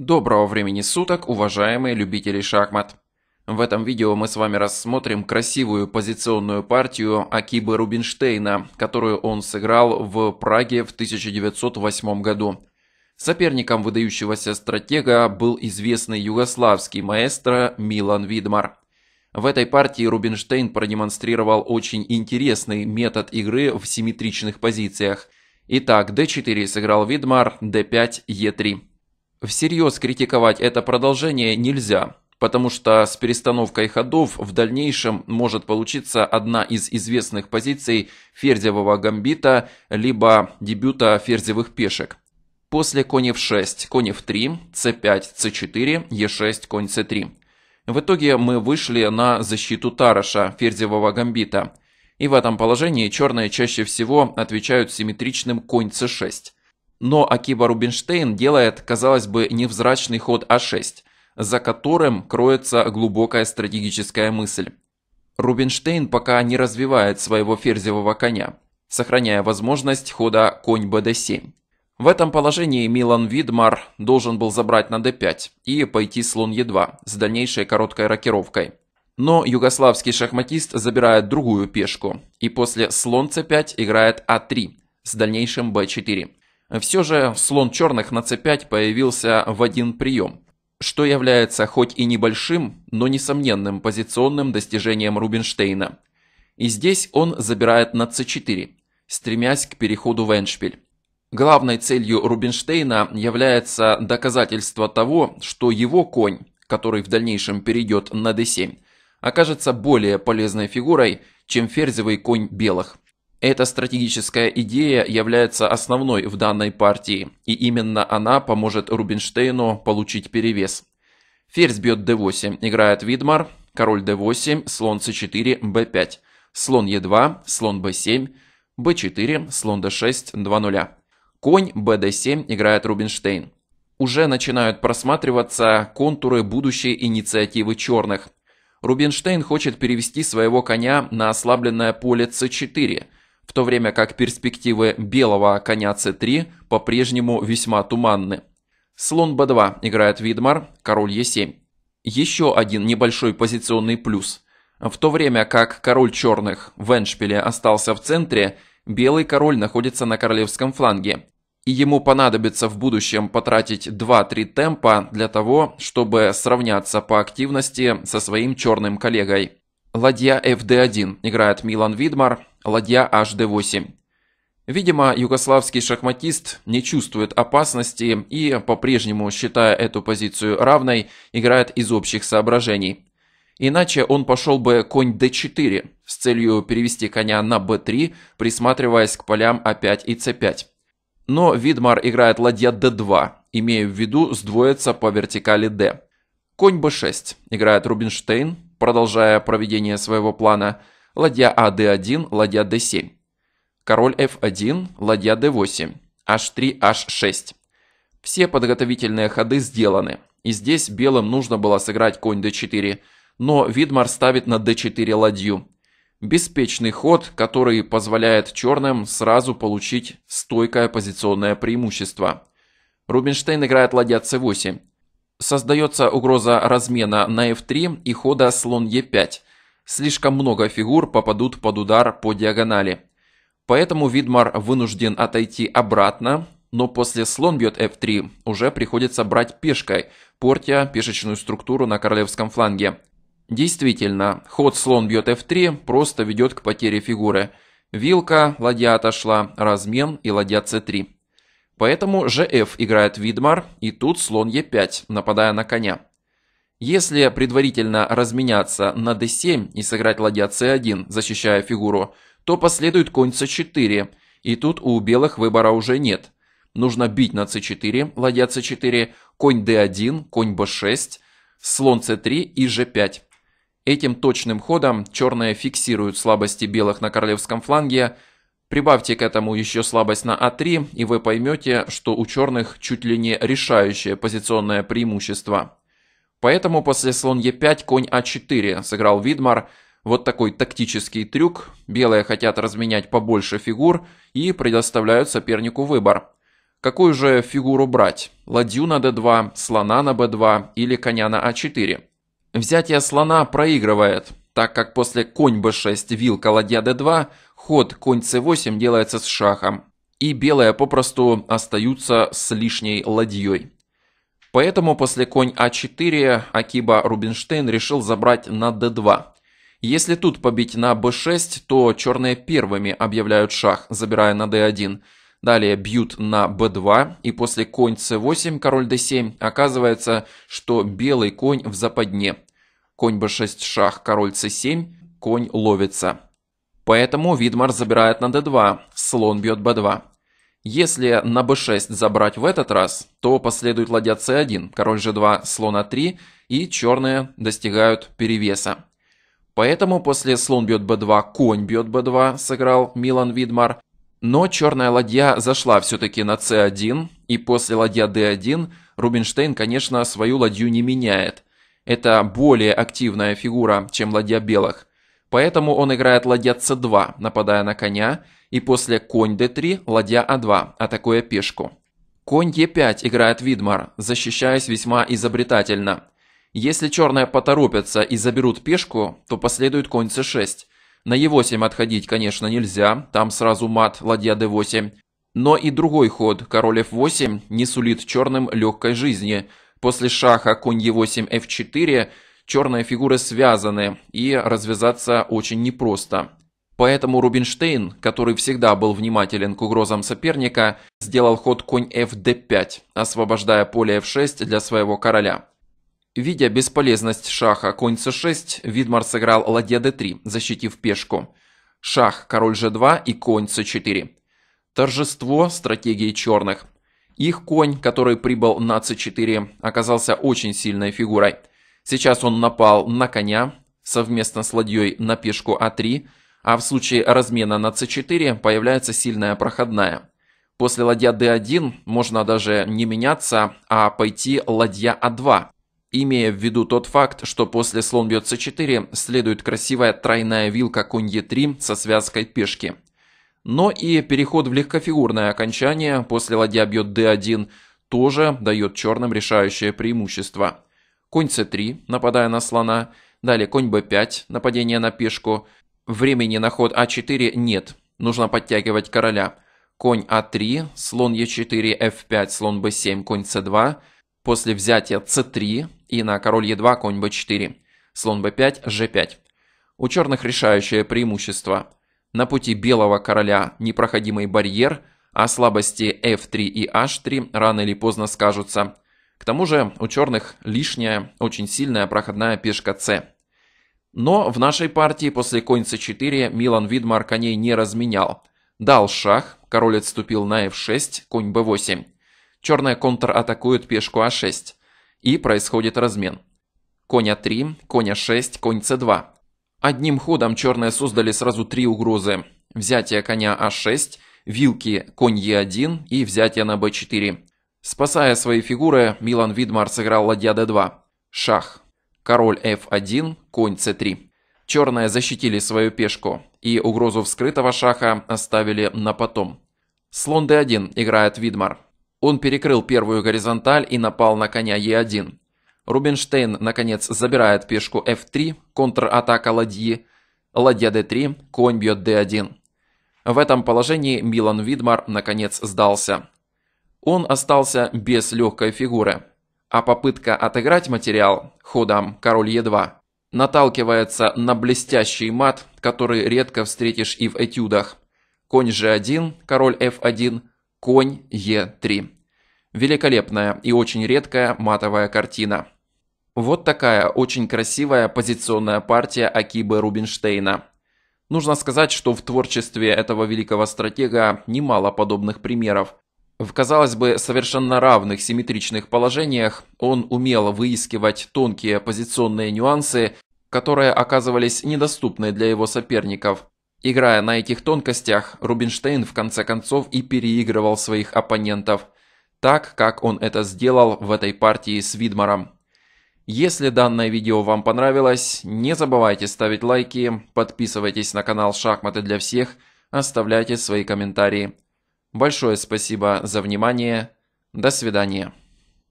Доброго времени суток, уважаемые любители шахмат! В этом видео мы с вами рассмотрим красивую позиционную партию Акибы Рубинштейна, которую он сыграл в Праге в 1908 году. Соперником выдающегося стратега был известный югославский маэстро Милан Видмар. В этой партии Рубинштейн продемонстрировал очень интересный метод игры в симметричных позициях. Итак, d4 сыграл Видмар, d5, e3. Всерьез критиковать это продолжение нельзя, потому что с перестановкой ходов в дальнейшем может получиться одна из известных позиций ферзевого гамбита, либо дебюта ферзевых пешек. После конь f6, конь f3, c5, c4, e6, конь c3. В итоге мы вышли на защиту Тараша, ферзевого гамбита. И в этом положении черные чаще всего отвечают симметричным конь c6. Но Акиба Рубинштейн делает, казалось бы, невзрачный ход А6, за которым кроется глубокая стратегическая мысль. Рубинштейн пока не развивает своего ферзевого коня, сохраняя возможность хода конь БД7. В этом положении Милан Видмар должен был забрать на d5 и пойти слон e2 с дальнейшей короткой рокировкой. Но югославский шахматист забирает другую пешку и после слон c5 играет а3 с дальнейшим b4. Все же слон черных на c5 появился в один прием, что является хоть и небольшим, но несомненным позиционным достижением Рубинштейна. И здесь он забирает на c4, стремясь к переходу в эндшпиль. Главной целью Рубинштейна является доказательство того, что его конь, который в дальнейшем перейдет на d7, окажется более полезной фигурой, чем ферзевый конь белых. Эта стратегическая идея является основной в данной партии, и именно она поможет Рубинштейну получить перевес. Ферзь бьет d8, играет Видмар, король d8, слон c4, b5, слон e2, слон b7, b4, слон d6, 2-0. Конь bd7 играет Рубинштейн. Уже начинают просматриваться контуры будущей инициативы черных. Рубинштейн хочет перевести своего коня на ослабленное поле c4– в то время как перспективы белого коня c3 по-прежнему весьма туманны. Слон b2 играет Видмар, король e7. Еще один небольшой позиционный плюс. В то время как король черных в Эншпиле остался в центре, белый король находится на королевском фланге. И ему понадобится в будущем потратить 2-3 темпа для того, чтобы сравняться по активности со своим черным коллегой. Ладья fd1 играет Милан Видмар, ладья hd8. Видимо, югославский шахматист не чувствует опасности и, по-прежнему считая эту позицию равной, играет из общих соображений. Иначе он пошел бы конь d4 с целью перевести коня на b3, присматриваясь к полям a5 а и c5. Но Видмар играет ладья d2, имея в виду сдвоиться по вертикали d. Конь b6 играет Рубинштейн, продолжая проведение своего плана – ладья АD1, ладья D7. Король F1, ладья D8, H3, H6. Все подготовительные ходы сделаны, и здесь белым нужно было сыграть конь D4, но Видмар ставит на D4 ладью. Беспечный ход, который позволяет черным сразу получить стойкое позиционное преимущество. Рубинштейн играет ладья c8. Создается угроза размена на f3 и хода слон e5, слишком много фигур попадут под удар по диагонали. Поэтому Видмар вынужден отойти обратно, но после слон бьет f3 уже приходится брать пешкой, портя пешечную структуру на королевском фланге. Действительно, ход слон бьет f3 просто ведет к потере фигуры. Вилка, ладья отошла, размен и ладья c3. Поэтому gf играет Видмар, и тут слон e5, нападая на коня. Если предварительно разменяться на d7 и сыграть ладья c1, защищая фигуру, то последует конь c4, и тут у белых выбора уже нет. Нужно бить на c4, ладья c4, конь d1, конь b6, слон c3 и g5. Этим точным ходом черные фиксируют слабости белых на королевском фланге. Прибавьте к этому еще слабость на а3, и вы поймете, что у черных чуть ли не решающее позиционное преимущество. Поэтому после слон Е5 конь А4 сыграл Видмар. Вот такой тактический трюк. Белые хотят разменять побольше фигур и предоставляют сопернику выбор. Какую же фигуру брать? Ладью на d2, слона на b2 или коня на a а 4 Взятие слона проигрывает, так как после конь b6, вилка, ладья d2, ход конь c8 делается с шахом. И белые попросту остаются с лишней ладьей. Поэтому после конь А4 Акиба Рубинштейн решил забрать на d2. Если тут побить на b6, то черные первыми объявляют шах, забирая на d1. Далее бьют на b2, и после конь c8, король d7, оказывается, что белый конь в западне. Конь b6, шах, король c7, конь ловится. Поэтому Видмар забирает на d2, слон бьет b2. Если на b6 забрать в этот раз, то последует ладья c1, король g2, слон a3, а и черные достигают перевеса. Поэтому после слон бьет b2, конь бьет b2, сыграл Милан Видмар. Но черная ладья зашла все-таки на c1, и после ладья d1 Рубинштейн, конечно, свою ладью не меняет. Это более активная фигура, чем ладья белых. Поэтому он играет ладья c2, нападая на коня, и после конь d3, ладья a а 2 атакуя пешку. Конь e5 играет Видмар, защищаясь весьма изобретательно. Если черные поторопятся и заберут пешку, то последует конь c6. На e8 отходить, конечно, нельзя, там сразу мат, ладья d8. Но и другой ход, король f8, не сулит черным легкой жизни. После шаха конь e8 f4 черные фигуры связаны, и развязаться очень непросто. Поэтому Рубинштейн, который всегда был внимателен к угрозам соперника, сделал ход конь fd5, освобождая поле f6 для своего короля. Видя бесполезность шаха конь c6, Видмар сыграл ладья d3, защитив пешку. Шах, король g2 и конь c4. Торжество стратегии черных. Их конь, который прибыл на c4, оказался очень сильной фигурой. Сейчас он напал на коня, совместно с ладьей на пешку а3, а в случае размена на c4 появляется сильная проходная. После ладья d1 можно даже не меняться, а пойти ладья a а 2 имея в виду тот факт, что после слон бьет c4 следует красивая тройная вилка конь e3 со связкой пешки. Но и переход в легкофигурное окончание после ладья бьет d1 тоже дает черным решающее преимущество. Конь c3, нападая на слона, далее конь b5, нападение на пешку – Времени на ход А4 нет, нужно подтягивать короля. Конь А3, слон Е4, ф 5 слон B7, конь С2. После взятия С3 и на король Е2, конь Б4. Слон Б5, Ж5. У черных решающее преимущество. На пути белого короля непроходимый барьер, а слабости F3 и H3 рано или поздно скажутся. К тому же у черных лишняя, очень сильная проходная пешка С. Но в нашей партии после конца 4 Милан Видмар коней не разменял. Дал шах, король отступил на f6, конь b8. Черная контратакует пешку a а 6 И происходит размен. Конь а3, конь а6, конь c2. Одним ходом черные создали сразу три угрозы. Взятие коня a а 6 вилки конь e 1 и взятие на b4. Спасая свои фигуры, Милан Видмар сыграл ладья d2. Шах король f1, конь c3. Черные защитили свою пешку и угрозу вскрытого шаха оставили на потом. Слон d1 играет Видмар. Он перекрыл первую горизонталь и напал на коня e1. Рубинштейн, наконец, забирает пешку f3, контратака ладьи, ладья d3, конь бьет d1. В этом положении Милан Видмар, наконец, сдался. Он остался без легкой фигуры а попытка отыграть материал ходом король Е2 наталкивается на блестящий мат, который редко встретишь и в этюдах. Конь G1, король F1, конь E3. Великолепная и очень редкая матовая картина. Вот такая очень красивая позиционная партия Акибы Рубинштейна. Нужно сказать, что в творчестве этого великого стратега немало подобных примеров, в, казалось бы, совершенно равных симметричных положениях он умел выискивать тонкие позиционные нюансы, которые оказывались недоступны для его соперников. Играя на этих тонкостях, Рубинштейн в конце концов и переигрывал своих оппонентов, так как он это сделал в этой партии с Видмаром. Если данное видео вам понравилось, не забывайте ставить лайки, подписывайтесь на канал «Шахматы для всех», оставляйте свои комментарии. Большое спасибо за внимание. До свидания.